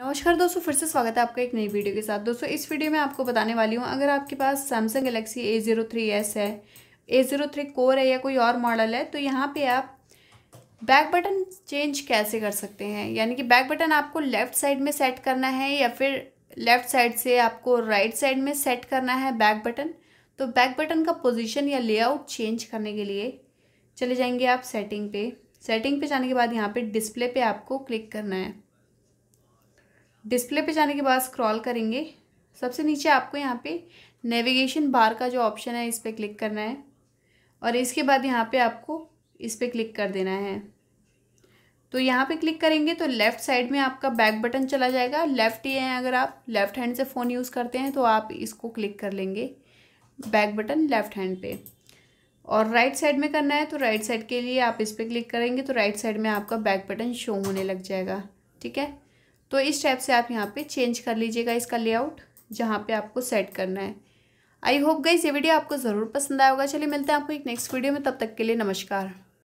नमस्कार दोस्तों फिर से स्वागत है आपका एक नई वीडियो के साथ दोस्तों इस वीडियो में आपको बताने वाली हूँ अगर आपके पास Samsung Galaxy A zero three S है ए ज़ीरो थ्री कोर है या कोई और मॉडल है तो यहाँ पे आप बैक बटन चेंज कैसे कर सकते हैं यानी कि बैक बटन आपको लेफ़्ट साइड में सेट करना है या फिर लेफ़्ट साइड से आपको राइट साइड में सेट करना है बैक बटन तो बैक बटन का पोजिशन या लेआउट चेंज करने के लिए चले जाएंगे आप सेटिंग पे सेटिंग पे जाने के बाद यहाँ पे डिस्प्ले पे आपको क्लिक करना है डिस्प्ले पे जाने के बाद स्क्रॉल करेंगे सबसे नीचे आपको यहाँ पे नेविगेशन बार का जो ऑप्शन है इस पर क्लिक करना है और इसके बाद यहाँ पे आपको इस पर क्लिक कर देना है तो यहाँ पे क्लिक करेंगे तो लेफ़्ट साइड में आपका बैक बटन चला जाएगा लेफ़्ट ये हैं अगर आप लेफ़्ट हैंड से फ़ोन यूज़ करते हैं तो आप इसको क्लिक कर लेंगे बैक बटन लेफ़्ट हैंड पे और राइट साइड में करना है तो राइट साइड के लिए आप इस पर क्लिक करेंगे तो राइट साइड में आपका बैक बटन शो होने लग जाएगा ठीक है तो इस टाइप से आप यहाँ पे चेंज कर लीजिएगा इसका लेआउट जहाँ पे आपको सेट करना है आई होप गई ये वीडियो आपको ज़रूर पसंद आया होगा चलिए मिलते हैं आपको एक नेक्स्ट वीडियो में तब तक के लिए नमस्कार